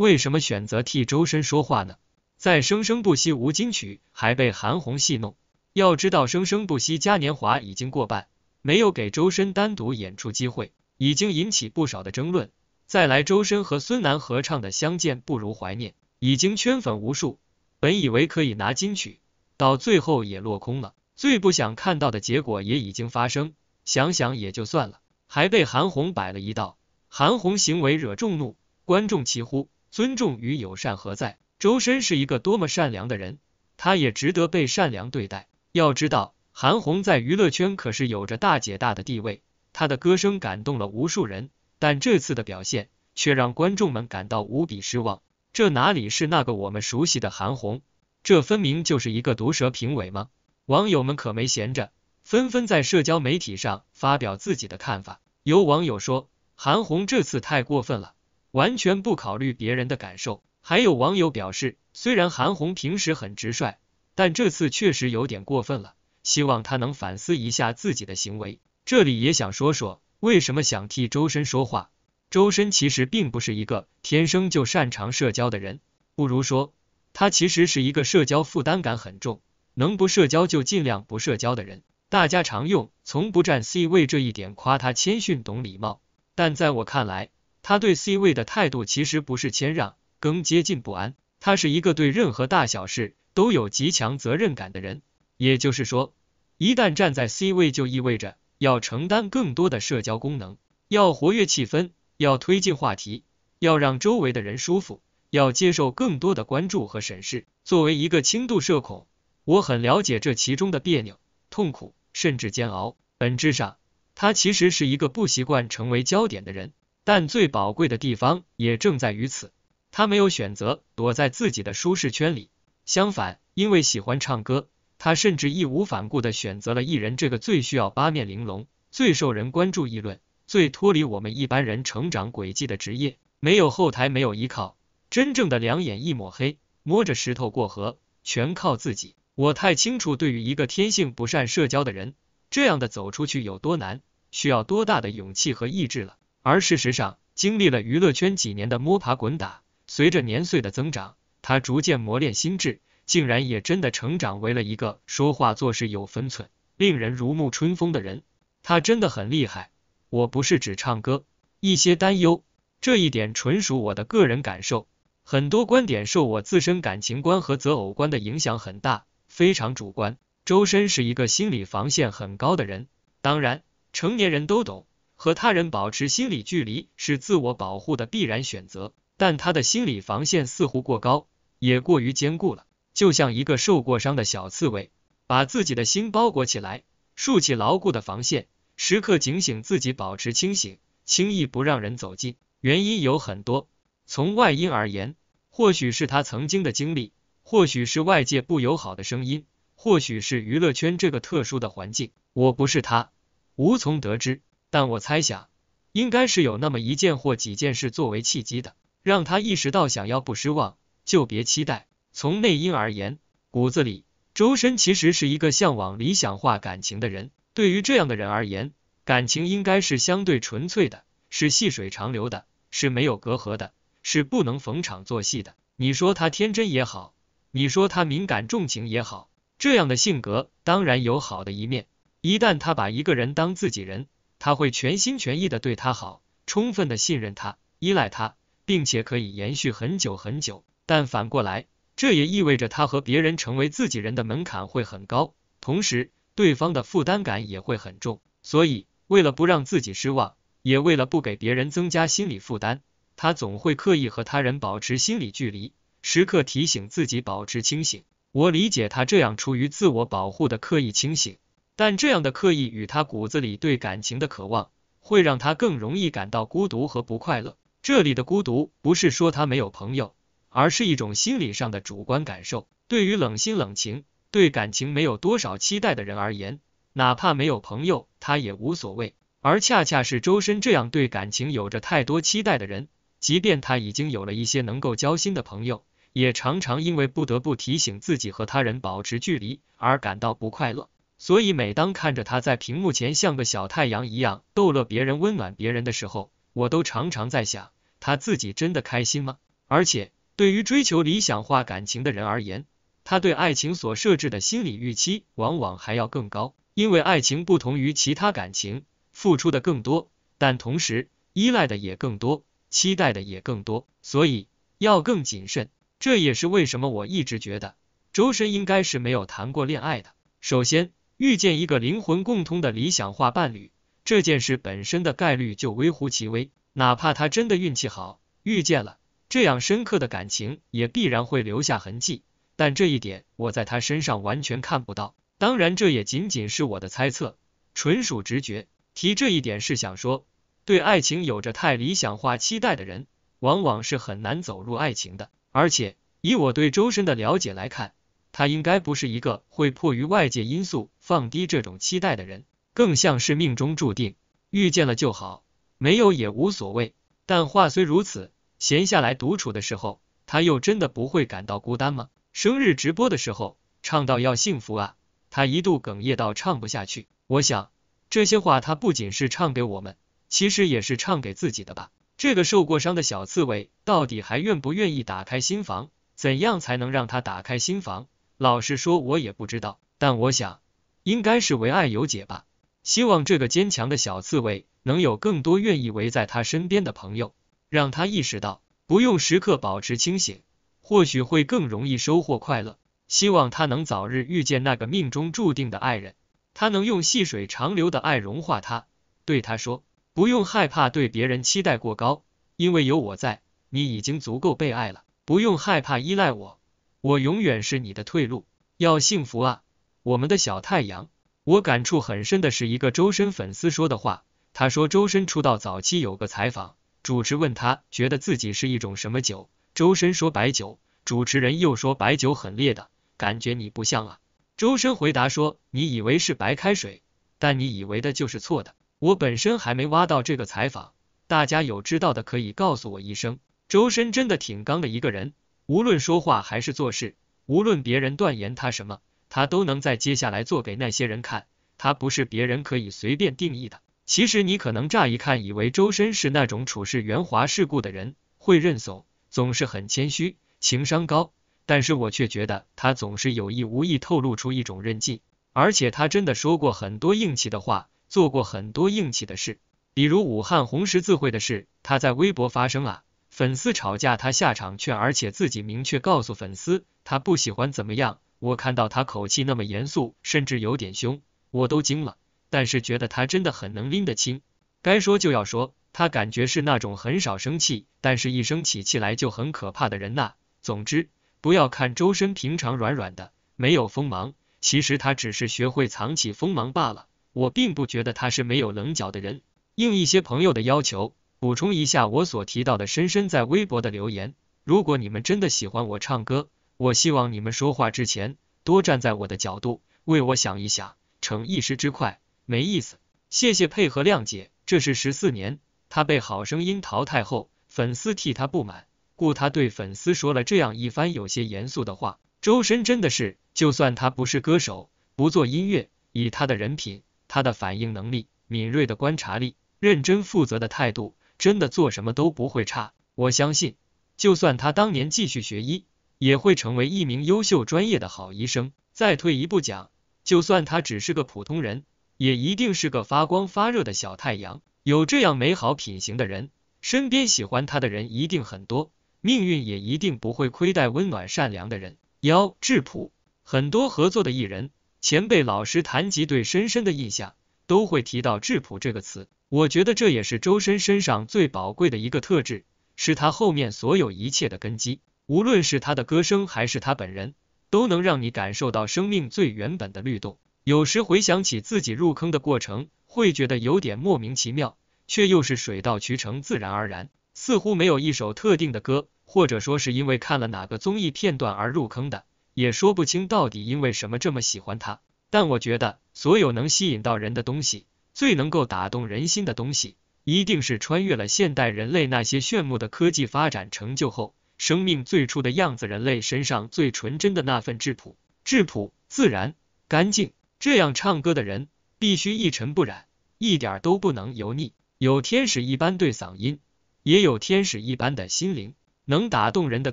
为什么选择替周深说话呢？在《生生不息》无金曲还被韩红戏弄。要知道《生生不息》嘉年华已经过半，没有给周深单独演出机会，已经引起不少的争论。再来，周深和孙楠合唱的《相见不如怀念》已经圈粉无数，本以为可以拿金曲，到最后也落空了。最不想看到的结果也已经发生，想想也就算了，还被韩红摆了一道。韩红行为惹众怒，观众齐呼。尊重与友善何在？周深是一个多么善良的人，他也值得被善良对待。要知道，韩红在娱乐圈可是有着大姐大的地位，她的歌声感动了无数人。但这次的表现却让观众们感到无比失望。这哪里是那个我们熟悉的韩红？这分明就是一个毒舌评委吗？网友们可没闲着，纷纷在社交媒体上发表自己的看法。有网友说，韩红这次太过分了。完全不考虑别人的感受。还有网友表示，虽然韩红平时很直率，但这次确实有点过分了，希望她能反思一下自己的行为。这里也想说说，为什么想替周深说话？周深其实并不是一个天生就擅长社交的人，不如说他其实是一个社交负担感很重，能不社交就尽量不社交的人。大家常用“从不占 C 位”这一点夸他谦逊懂礼貌，但在我看来。他对 C 位的态度其实不是谦让，更接近不安。他是一个对任何大小事都有极强责任感的人，也就是说，一旦站在 C 位，就意味着要承担更多的社交功能，要活跃气氛，要推进话题，要让周围的人舒服，要接受更多的关注和审视。作为一个轻度社恐，我很了解这其中的别扭、痛苦，甚至煎熬。本质上，他其实是一个不习惯成为焦点的人。但最宝贵的地方也正在于此，他没有选择躲在自己的舒适圈里，相反，因为喜欢唱歌，他甚至义无反顾地选择了艺人这个最需要八面玲珑、最受人关注、议论、最脱离我们一般人成长轨迹的职业。没有后台，没有依靠，真正的两眼一抹黑，摸着石头过河，全靠自己。我太清楚，对于一个天性不善社交的人，这样的走出去有多难，需要多大的勇气和意志了。而事实上，经历了娱乐圈几年的摸爬滚打，随着年岁的增长，他逐渐磨练心智，竟然也真的成长为了一个说话做事有分寸、令人如沐春风的人。他真的很厉害。我不是只唱歌，一些担忧，这一点纯属我的个人感受，很多观点受我自身感情观和择偶观的影响很大，非常主观。周深是一个心理防线很高的人，当然，成年人都懂。和他人保持心理距离是自我保护的必然选择，但他的心理防线似乎过高，也过于坚固了，就像一个受过伤的小刺猬，把自己的心包裹起来，竖起牢固的防线，时刻警醒自己保持清醒，轻易不让人走近。原因有很多，从外因而言，或许是他曾经的经历，或许是外界不友好的声音，或许是娱乐圈这个特殊的环境。我不是他，无从得知。但我猜想，应该是有那么一件或几件事作为契机的，让他意识到想要不失望，就别期待。从内因而言，骨子里，周深其实是一个向往理想化感情的人。对于这样的人而言，感情应该是相对纯粹的，是细水长流的，是没有隔阂的，是不能逢场作戏的。你说他天真也好，你说他敏感重情也好，这样的性格当然有好的一面。一旦他把一个人当自己人，他会全心全意的对他好，充分的信任他，依赖他，并且可以延续很久很久。但反过来，这也意味着他和别人成为自己人的门槛会很高，同时对方的负担感也会很重。所以，为了不让自己失望，也为了不给别人增加心理负担，他总会刻意和他人保持心理距离，时刻提醒自己保持清醒。我理解他这样出于自我保护的刻意清醒。但这样的刻意与他骨子里对感情的渴望，会让他更容易感到孤独和不快乐。这里的孤独不是说他没有朋友，而是一种心理上的主观感受。对于冷心冷情、对感情没有多少期待的人而言，哪怕没有朋友，他也无所谓。而恰恰是周深这样对感情有着太多期待的人，即便他已经有了一些能够交心的朋友，也常常因为不得不提醒自己和他人保持距离而感到不快乐。所以，每当看着他在屏幕前像个小太阳一样逗乐别人、温暖别人的时候，我都常常在想，他自己真的开心吗？而且，对于追求理想化感情的人而言，他对爱情所设置的心理预期往往还要更高，因为爱情不同于其他感情，付出的更多，但同时依赖的也更多，期待的也更多，所以要更谨慎。这也是为什么我一直觉得周深应该是没有谈过恋爱的。首先。遇见一个灵魂共通的理想化伴侣这件事本身的概率就微乎其微，哪怕他真的运气好遇见了，这样深刻的感情也必然会留下痕迹。但这一点我在他身上完全看不到，当然这也仅仅是我的猜测，纯属直觉。提这一点是想说，对爱情有着太理想化期待的人，往往是很难走入爱情的。而且以我对周深的了解来看。他应该不是一个会迫于外界因素放低这种期待的人，更像是命中注定，遇见了就好，没有也无所谓。但话虽如此，闲下来独处的时候，他又真的不会感到孤单吗？生日直播的时候，唱到要幸福啊，他一度哽咽到唱不下去。我想，这些话他不仅是唱给我们，其实也是唱给自己的吧。这个受过伤的小刺猬，到底还愿不愿意打开心房？怎样才能让他打开心房？老实说，我也不知道，但我想应该是唯爱有解吧。希望这个坚强的小刺猬能有更多愿意围在他身边的朋友，让他意识到不用时刻保持清醒，或许会更容易收获快乐。希望他能早日遇见那个命中注定的爱人，他能用细水长流的爱融化他，对他说，不用害怕对别人期待过高，因为有我在，你已经足够被爱了，不用害怕依赖我。我永远是你的退路，要幸福啊，我们的小太阳。我感触很深的是一个周深粉丝说的话，他说周深出道早期有个采访，主持问他觉得自己是一种什么酒，周深说白酒，主持人又说白酒很烈的感觉你不像啊，周深回答说你以为是白开水，但你以为的就是错的。我本身还没挖到这个采访，大家有知道的可以告诉我一声。周深真的挺刚的一个人。无论说话还是做事，无论别人断言他什么，他都能在接下来做给那些人看。他不是别人可以随便定义的。其实你可能乍一看以为周深是那种处事圆滑世故的人，会认怂，总是很谦虚，情商高。但是我却觉得他总是有意无意透露出一种韧劲，而且他真的说过很多硬气的话，做过很多硬气的事。比如武汉红十字会的事，他在微博发声啊，粉丝吵架，他下场却而且自己明确告诉粉丝他不喜欢怎么样。我看到他口气那么严肃，甚至有点凶，我都惊了。但是觉得他真的很能拎得清，该说就要说。他感觉是那种很少生气，但是一生起气来就很可怕的人呐。总之，不要看周深平常软软的，没有锋芒，其实他只是学会藏起锋芒罢了。我并不觉得他是没有棱角的人。应一些朋友的要求。补充一下我所提到的深深在微博的留言。如果你们真的喜欢我唱歌，我希望你们说话之前多站在我的角度为我想一想，逞一时之快没意思。谢谢配合谅解。这是十四年，他被《好声音》淘汰后，粉丝替他不满，故他对粉丝说了这样一番有些严肃的话。周深真的是，就算他不是歌手，不做音乐，以他的人品、他的反应能力、敏锐的观察力、认真负责的态度。真的做什么都不会差，我相信，就算他当年继续学医，也会成为一名优秀专业的好医生。再退一步讲，就算他只是个普通人，也一定是个发光发热的小太阳。有这样美好品行的人，身边喜欢他的人一定很多，命运也一定不会亏待温暖善良的人。幺质朴，很多合作的艺人、前辈老师谈及对深深的印象，都会提到质朴这个词。我觉得这也是周深身上最宝贵的一个特质，是他后面所有一切的根基。无论是他的歌声，还是他本人，都能让你感受到生命最原本的律动。有时回想起自己入坑的过程，会觉得有点莫名其妙，却又是水到渠成、自然而然。似乎没有一首特定的歌，或者说是因为看了哪个综艺片段而入坑的，也说不清到底因为什么这么喜欢他。但我觉得，所有能吸引到人的东西。最能够打动人心的东西，一定是穿越了现代人类那些炫目的科技发展成就后，生命最初的样子，人类身上最纯真的那份质朴、质朴、自然、干净。这样唱歌的人，必须一尘不染，一点都不能油腻，有天使一般对嗓音，也有天使一般的心灵。能打动人的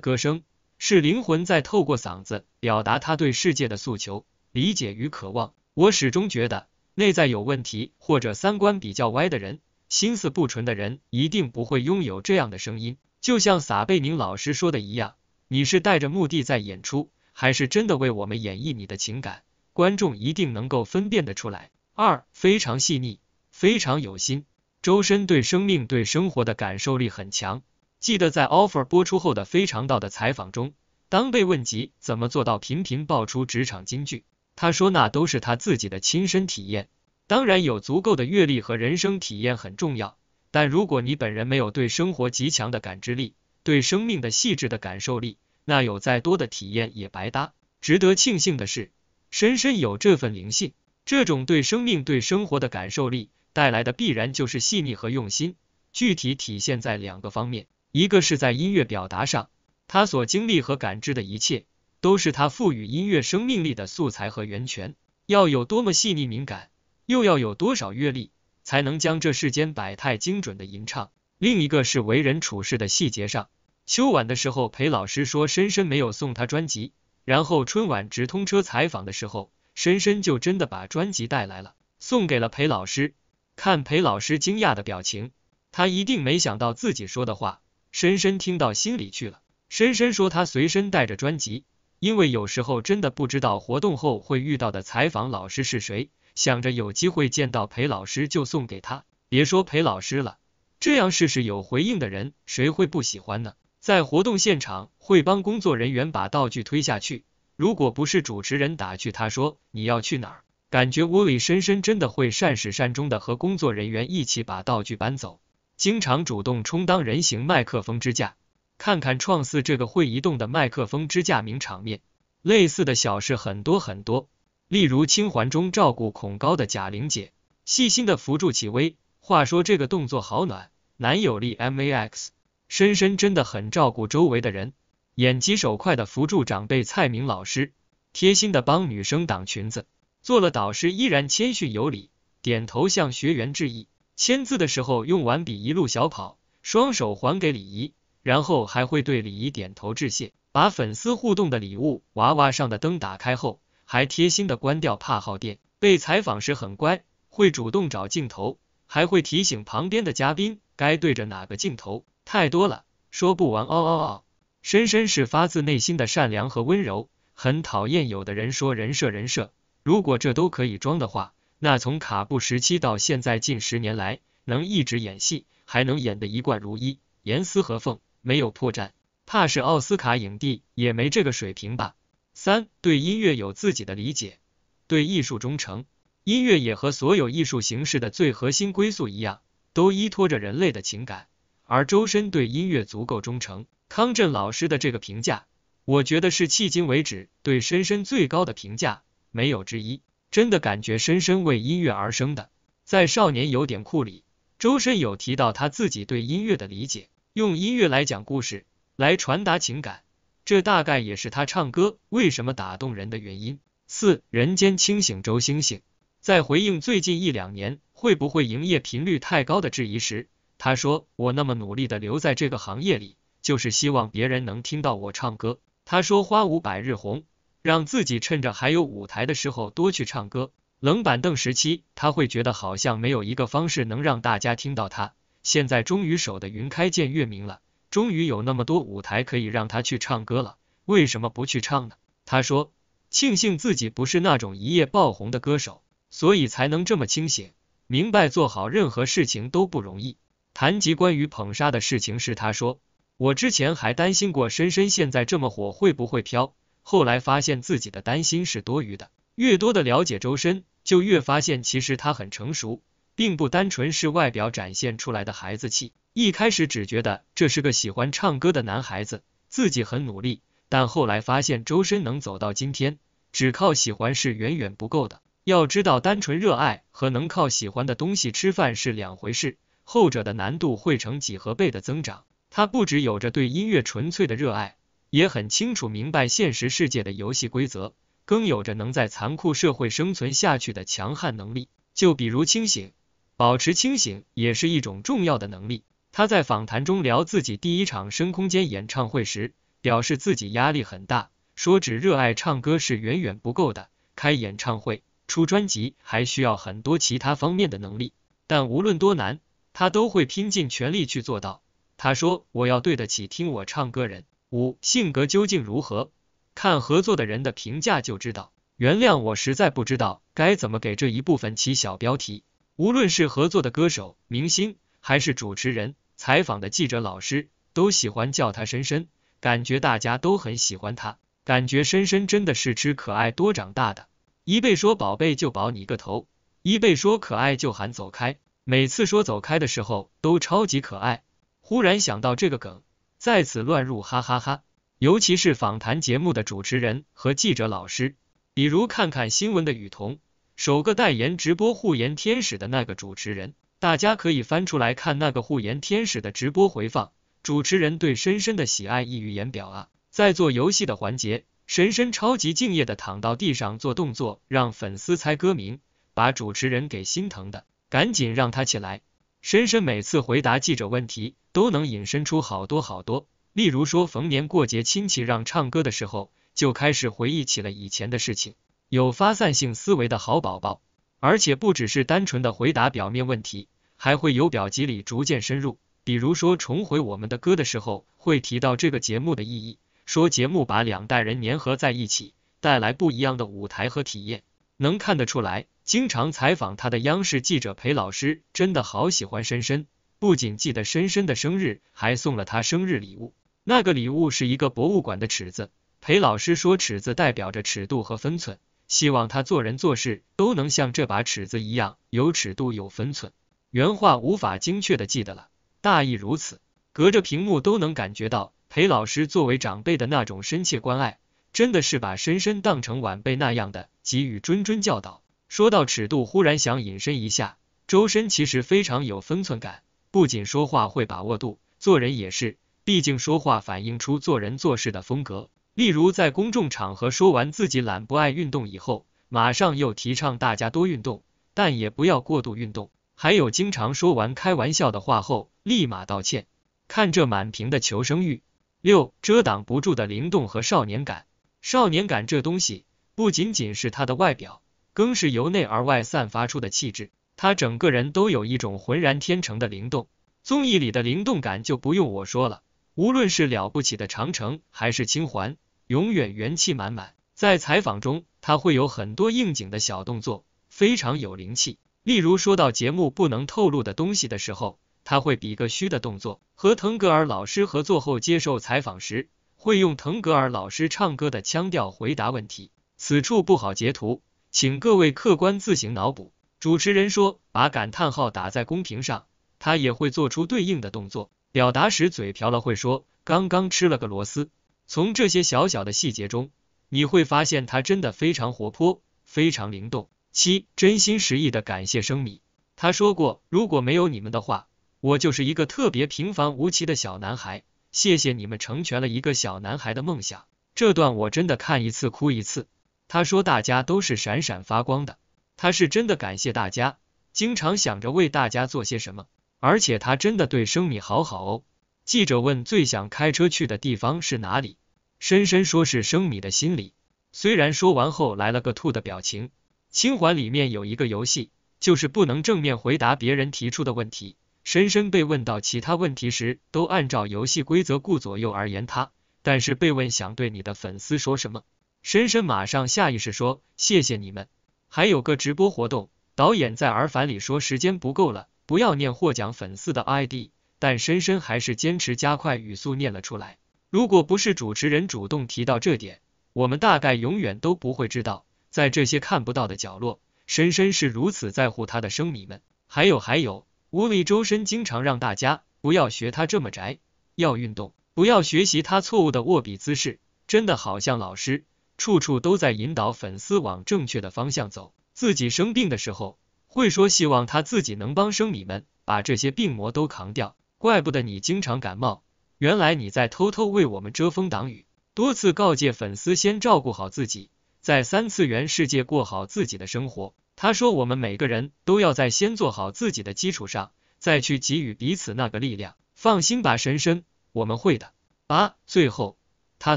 歌声，是灵魂在透过嗓子表达他对世界的诉求、理解与渴望。我始终觉得。内在有问题或者三观比较歪的人，心思不纯的人，一定不会拥有这样的声音。就像撒贝宁老师说的一样，你是带着目的在演出，还是真的为我们演绎你的情感？观众一定能够分辨得出来。二非常细腻，非常有心，周深对生命对生活的感受力很强。记得在《offer》播出后的《非常道》的采访中，当被问及怎么做到频频爆出职场金句。他说，那都是他自己的亲身体验，当然有足够的阅历和人生体验很重要，但如果你本人没有对生活极强的感知力，对生命的细致的感受力，那有再多的体验也白搭。值得庆幸的是，深深有这份灵性，这种对生命、对生活的感受力带来的必然就是细腻和用心。具体体现在两个方面，一个是在音乐表达上，他所经历和感知的一切。都是他赋予音乐生命力的素材和源泉，要有多么细腻敏感，又要有多少阅历，才能将这世间百态精准的吟唱。另一个是为人处事的细节上，秋晚的时候，裴老师说深深没有送他专辑，然后春晚直通车采访的时候，深深就真的把专辑带来了，送给了裴老师。看裴老师惊讶的表情，他一定没想到自己说的话深深听到心里去了。深深说他随身带着专辑。因为有时候真的不知道活动后会遇到的采访老师是谁，想着有机会见到裴老师就送给他。别说裴老师了，这样试试有回应的人，谁会不喜欢呢？在活动现场会帮工作人员把道具推下去，如果不是主持人打趣，他说你要去哪儿，感觉窝里深深真的会善始善终的和工作人员一起把道具搬走。经常主动充当人形麦克风支架。看看创四这个会移动的麦克风支架名场面，类似的小事很多很多，例如清环中照顾恐高的贾玲姐，细心的扶住启薇，话说这个动作好暖，男友力 MAX。深深真的很照顾周围的人，眼疾手快的扶住长辈蔡明老师，贴心的帮女生挡裙子，做了导师依然谦逊有礼，点头向学员致意，签字的时候用完笔一路小跑，双手还给礼仪。然后还会对礼仪点头致谢，把粉丝互动的礼物娃娃上的灯打开后，还贴心的关掉怕耗电。被采访时很乖，会主动找镜头，还会提醒旁边的嘉宾该对着哪个镜头。太多了，说不完。哦哦哦！深深是发自内心的善良和温柔，很讨厌有的人说人设人设。如果这都可以装的话，那从卡布时期到现在近十年来，能一直演戏，还能演得一贯如一，严丝合缝。没有破绽，怕是奥斯卡影帝也没这个水平吧。三对音乐有自己的理解，对艺术忠诚。音乐也和所有艺术形式的最核心归宿一样，都依托着人类的情感。而周深对音乐足够忠诚，康震老师的这个评价，我觉得是迄今为止对深深最高的评价，没有之一。真的感觉深深为音乐而生的。在《少年有点酷》里，周深有提到他自己对音乐的理解。用音乐来讲故事，来传达情感，这大概也是他唱歌为什么打动人的原因。四人间清醒周星星在回应最近一两年会不会营业频率太高的质疑时，他说：“我那么努力的留在这个行业里，就是希望别人能听到我唱歌。”他说：“花无百日红，让自己趁着还有舞台的时候多去唱歌。冷板凳时期，他会觉得好像没有一个方式能让大家听到他。”现在终于守得云开见月明了，终于有那么多舞台可以让他去唱歌了，为什么不去唱呢？他说，庆幸自己不是那种一夜爆红的歌手，所以才能这么清醒，明白做好任何事情都不容易。谈及关于捧杀的事情时，他说，我之前还担心过，深深现在这么火会不会飘，后来发现自己的担心是多余的。越多的了解周深，就越发现其实他很成熟。并不单纯是外表展现出来的孩子气。一开始只觉得这是个喜欢唱歌的男孩子，自己很努力。但后来发现，周深能走到今天，只靠喜欢是远远不够的。要知道，单纯热爱和能靠喜欢的东西吃饭是两回事，后者的难度会成几何倍的增长。他不只有着对音乐纯粹的热爱，也很清楚明白现实世界的游戏规则，更有着能在残酷社会生存下去的强悍能力。就比如清醒。保持清醒也是一种重要的能力。他在访谈中聊自己第一场深空间演唱会时，表示自己压力很大，说只热爱唱歌是远远不够的，开演唱会、出专辑还需要很多其他方面的能力。但无论多难，他都会拼尽全力去做到。他说：“我要对得起听我唱歌人。”五性格究竟如何？看合作的人的评价就知道。原谅我实在不知道该怎么给这一部分起小标题。无论是合作的歌手、明星，还是主持人、采访的记者、老师，都喜欢叫他深深，感觉大家都很喜欢他，感觉深深真的是吃可爱多长大的。一被说宝贝就保你个头，一被说可爱就喊走开，每次说走开的时候都超级可爱。忽然想到这个梗，再次乱入哈哈哈。尤其是访谈节目的主持人和记者老师，比如看看新闻的雨桐。首个代言直播护颜天使的那个主持人，大家可以翻出来看那个护眼天使的直播回放，主持人对深深的喜爱溢于言表啊！在做游戏的环节，深深超级敬业的躺到地上做动作，让粉丝猜歌名，把主持人给心疼的，赶紧让他起来。深深每次回答记者问题，都能引申出好多好多，例如说逢年过节亲戚让唱歌的时候，就开始回忆起了以前的事情。有发散性思维的好宝宝，而且不只是单纯的回答表面问题，还会由表及里逐渐深入。比如说重回我们的歌的时候，会提到这个节目的意义，说节目把两代人粘合在一起，带来不一样的舞台和体验。能看得出来，经常采访他的央视记者裴老师真的好喜欢深深，不仅记得深深的生日，还送了他生日礼物。那个礼物是一个博物馆的尺子。裴老师说，尺子代表着尺度和分寸。希望他做人做事都能像这把尺子一样有尺度、有分寸。原话无法精确的记得了，大意如此。隔着屏幕都能感觉到裴老师作为长辈的那种深切关爱，真的是把深深当成晚辈那样的给予谆谆教导。说到尺度，忽然想引申一下，周深其实非常有分寸感，不仅说话会把握度，做人也是，毕竟说话反映出做人做事的风格。例如，在公众场合说完自己懒不爱运动以后，马上又提倡大家多运动，但也不要过度运动。还有经常说完开玩笑的话后，立马道歉。看这满屏的求生欲。六遮挡不住的灵动和少年感。少年感这东西不仅仅是他的外表，更是由内而外散发出的气质。他整个人都有一种浑然天成的灵动。综艺里的灵动感就不用我说了，无论是了不起的长城还是青环。永远元气满满。在采访中，他会有很多应景的小动作，非常有灵气。例如，说到节目不能透露的东西的时候，他会比个虚的动作。和腾格尔老师合作后，接受采访时会用腾格尔老师唱歌的腔调回答问题。此处不好截图，请各位客官自行脑补。主持人说把感叹号打在公屏上，他也会做出对应的动作。表达时嘴瓢了，会说刚刚吃了个螺丝。从这些小小的细节中，你会发现他真的非常活泼，非常灵动。七，真心实意的感谢生米，他说过如果没有你们的话，我就是一个特别平凡无奇的小男孩。谢谢你们成全了一个小男孩的梦想，这段我真的看一次哭一次。他说大家都是闪闪发光的，他是真的感谢大家，经常想着为大家做些什么，而且他真的对生米好好哦。记者问：“最想开车去的地方是哪里？”深深说是生米的心里。虽然说完后来了个吐的表情。清环里面有一个游戏，就是不能正面回答别人提出的问题。深深被问到其他问题时，都按照游戏规则顾左右而言他。但是被问想对你的粉丝说什么，深深马上下意识说：“谢谢你们。”还有个直播活动，导演在耳返里说时间不够了，不要念获奖粉丝的 ID。但深深还是坚持加快语速念了出来。如果不是主持人主动提到这点，我们大概永远都不会知道，在这些看不到的角落，深深是如此在乎他的生迷们。还有还有，屋里周深经常让大家不要学他这么宅，要运动，不要学习他错误的握笔姿势，真的好像老师，处处都在引导粉丝往正确的方向走。自己生病的时候，会说希望他自己能帮生米们把这些病魔都扛掉。怪不得你经常感冒，原来你在偷偷为我们遮风挡雨。多次告诫粉丝先照顾好自己，在三次元世界过好自己的生活。他说，我们每个人都要在先做好自己的基础上，再去给予彼此那个力量。放心吧，神神，我们会的。八，最后，他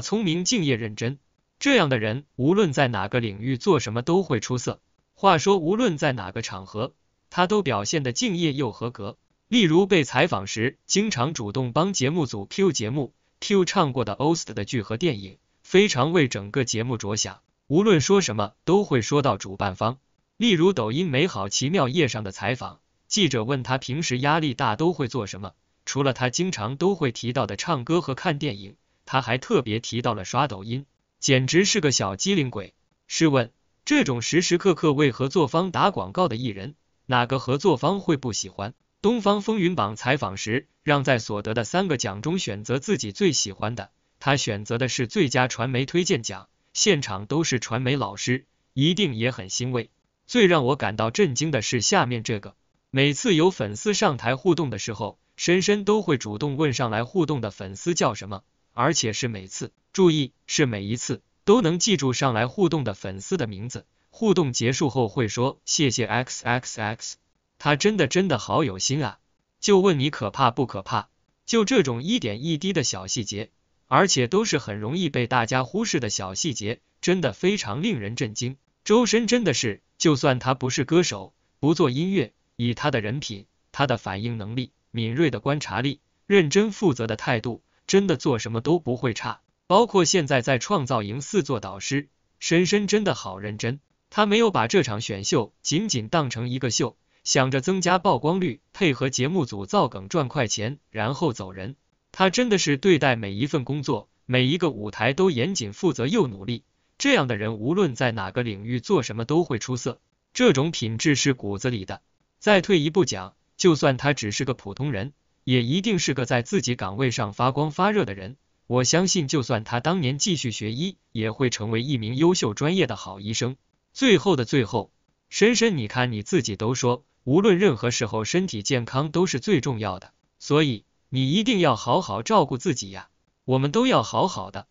聪明、敬业、认真，这样的人无论在哪个领域做什么都会出色。话说，无论在哪个场合，他都表现的敬业又合格。例如被采访时，经常主动帮节目组 cue 节目、cue 唱过的 OST 的剧和电影，非常为整个节目着想。无论说什么，都会说到主办方。例如抖音“美好奇妙夜”上的采访，记者问他平时压力大都会做什么，除了他经常都会提到的唱歌和看电影，他还特别提到了刷抖音，简直是个小机灵鬼。试问，这种时时刻刻为合作方打广告的艺人，哪个合作方会不喜欢？东方风云榜采访时，让在所得的三个奖中选择自己最喜欢的，他选择的是最佳传媒推荐奖。现场都是传媒老师，一定也很欣慰。最让我感到震惊的是下面这个：每次有粉丝上台互动的时候，深深都会主动问上来互动的粉丝叫什么，而且是每次，注意是每一次，都能记住上来互动的粉丝的名字。互动结束后会说谢谢 x x x。他真的真的好有心啊！就问你可怕不可怕？就这种一点一滴的小细节，而且都是很容易被大家忽视的小细节，真的非常令人震惊。周深真的是，就算他不是歌手，不做音乐，以他的人品、他的反应能力、敏锐的观察力、认真负责的态度，真的做什么都不会差。包括现在在创造营四做导师，深深真的好认真，他没有把这场选秀仅仅当成一个秀。想着增加曝光率，配合节目组造梗赚快钱，然后走人。他真的是对待每一份工作、每一个舞台都严谨负责又努力。这样的人无论在哪个领域做什么都会出色，这种品质是骨子里的。再退一步讲，就算他只是个普通人，也一定是个在自己岗位上发光发热的人。我相信，就算他当年继续学医，也会成为一名优秀专业的好医生。最后的最后，深深，你看你自己都说。无论任何时候，身体健康都是最重要的，所以你一定要好好照顾自己呀！我们都要好好的。